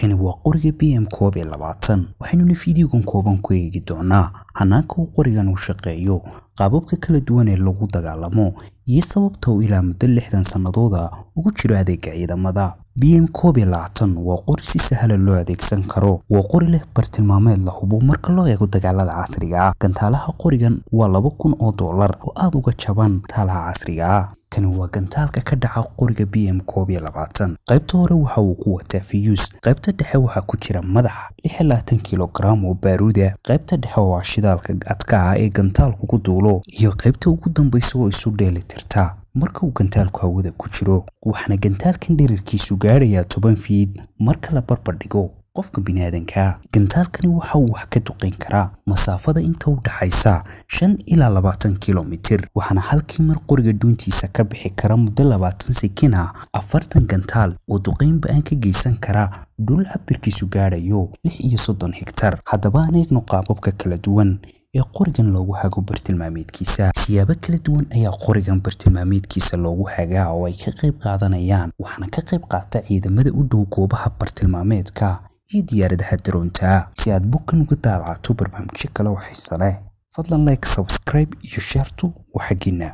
kani waa qoriga b m koob iyo labaatan waxaynuna fiideogan kooban ku eegi doonaa hanaanka uu qorigan u shaqeeyo qaababka kala duwan ee lagu dagaalamo iyo sababta uu ilaa muddo lixdan sannadooda ugu jiro adeega ciidamada b m koob iyo labaatan waa qori si sahla loo adeegsan karo waa qori leh bartilmaameed la hubo marka loo eego dagaalada casriga ah gantaalaha qorigan waa laba kun oo doolar oo aada uga jaban taalaha casriga ah kani waa gantaalka ka dhaca qoriga b m koob iyo labaatan qaybta hore waxa uu ku wataa fiyuus qaybta dhexe waxaa ku jira madaxa lix labaatan kilogram oo baaruuda qaybta dhexe oo shidaalka adka ah ee gantaalku ku duulo iyo qaybta ugu dambaysa oo isu dheeli tirta marka uu gantaalku hawada ku jiro waxaana gantaalkan dherarkiisu gaadhayaa toban fiid marka la barbar dhigo qofka biniaadanka gantaalkani waxa uu wax ka duqayn karaa masaafada inta u dhaxaysa shan ilaa labaatan kilomitir waxaana halkii mar qoriga duuntiisa ka bixi kara muddo labaatan ah afartan gantaal oo duqayn ba-aan ka geysan kara dhul cabirkiisu gaadhayo lix iyo soddon hektar haddaba aan eegno qaababka kala duwan ee qorigan loogu hago bartilmaameedkiisa siyaabo kala duwan ayaa qorigan bartilmaameedkiisa loogu hagaa oo ay ka qayb qaadanayaan waxaana ka qayb qaata ciidamada u dhow goobaha bartilmaameedka iyo diyaaradaha hadda si aad bukan uga daabacato barnaamijyo kale oo xiise leh fadlan like subscribe iyo shaartu waa xaggiina